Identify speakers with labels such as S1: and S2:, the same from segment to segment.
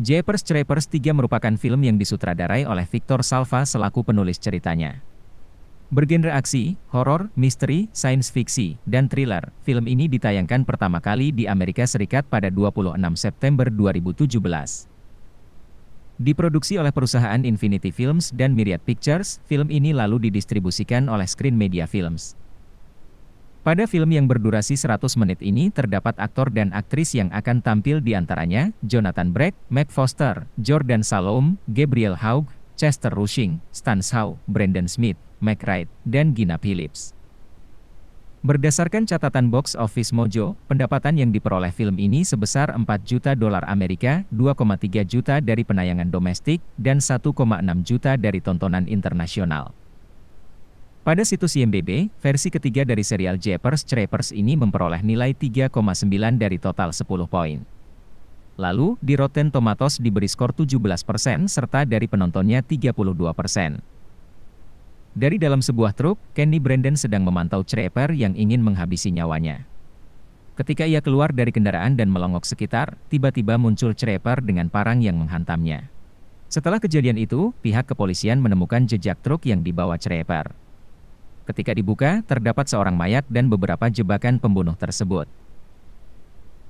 S1: Japers Creepers 3 merupakan film yang disutradarai oleh Victor Salva selaku penulis ceritanya. Bergenre aksi, horor, misteri, sains fiksi, dan thriller, film ini ditayangkan pertama kali di Amerika Serikat pada 26 September 2017. Diproduksi oleh perusahaan Infinity Films dan Myriad Pictures, film ini lalu didistribusikan oleh Screen Media Films. Pada film yang berdurasi 100 menit ini terdapat aktor dan aktris yang akan tampil di antaranya Jonathan Brett, Mac Foster, Jordan Salom, Gabriel Haug, Chester Rushing, Stan Shaw, Brandon Smith, Mac Wright, dan Gina Phillips. Berdasarkan catatan box office Mojo, pendapatan yang diperoleh film ini sebesar 4 juta dolar Amerika, 2,3 juta dari penayangan domestik, dan 1,6 juta dari tontonan internasional. Pada situs IMDb, versi ketiga dari serial Jeepers Creepers ini memperoleh nilai 3,9 dari total 10 poin. Lalu, di Rotten Tomatoes diberi skor 17% serta dari penontonnya 32%. Dari dalam sebuah truk, Kenny Brandon sedang memantau Creeper yang ingin menghabisi nyawanya. Ketika ia keluar dari kendaraan dan melongok sekitar, tiba-tiba muncul Creeper dengan parang yang menghantamnya. Setelah kejadian itu, pihak kepolisian menemukan jejak truk yang dibawa Creeper. Ketika dibuka, terdapat seorang mayat dan beberapa jebakan pembunuh tersebut.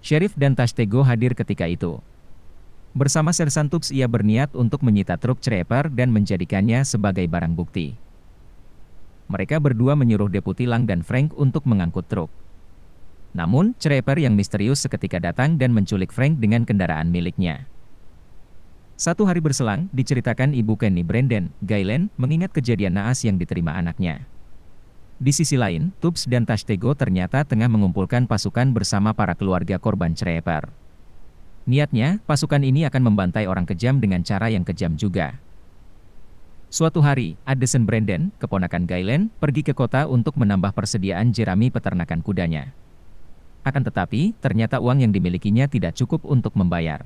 S1: Sheriff dan Tashtego hadir ketika itu. Bersama Sersan Tux, ia berniat untuk menyita truk Trapper dan menjadikannya sebagai barang bukti. Mereka berdua menyuruh Deputi Lang dan Frank untuk mengangkut truk. Namun, Trapper yang misterius seketika datang dan menculik Frank dengan kendaraan miliknya. Satu hari berselang, diceritakan ibu Kenny Brandon, Gailen, mengingat kejadian naas yang diterima anaknya. Di sisi lain, Tubbs dan Tashtego ternyata tengah mengumpulkan pasukan bersama para keluarga korban Cereper. Niatnya, pasukan ini akan membantai orang kejam dengan cara yang kejam juga. Suatu hari, Addison Brandon, keponakan Gailen, pergi ke kota untuk menambah persediaan jerami peternakan kudanya. Akan tetapi, ternyata uang yang dimilikinya tidak cukup untuk membayar.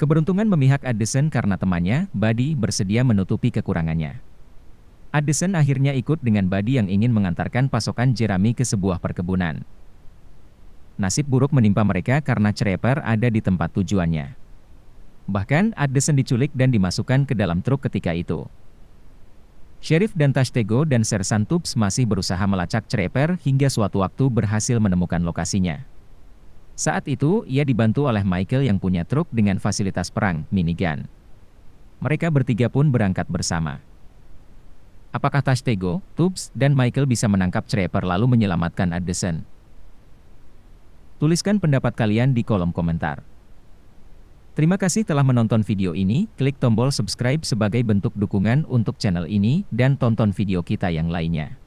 S1: Keberuntungan memihak Addison karena temannya, Buddy, bersedia menutupi kekurangannya. Addison akhirnya ikut dengan Buddy yang ingin mengantarkan pasokan jerami ke sebuah perkebunan. Nasib buruk menimpa mereka karena Trapper ada di tempat tujuannya. Bahkan, Addison diculik dan dimasukkan ke dalam truk ketika itu. Sheriff dan Tashtego dan Sersan Tubbs masih berusaha melacak Trapper hingga suatu waktu berhasil menemukan lokasinya. Saat itu, ia dibantu oleh Michael yang punya truk dengan fasilitas perang, minigun. Mereka bertiga pun berangkat bersama. Apakah Tashtego, Tubbs, dan Michael bisa menangkap Trapper lalu menyelamatkan Addison? Tuliskan pendapat kalian di kolom komentar. Terima kasih telah menonton video ini, klik tombol subscribe sebagai bentuk dukungan untuk channel ini, dan tonton video kita yang lainnya.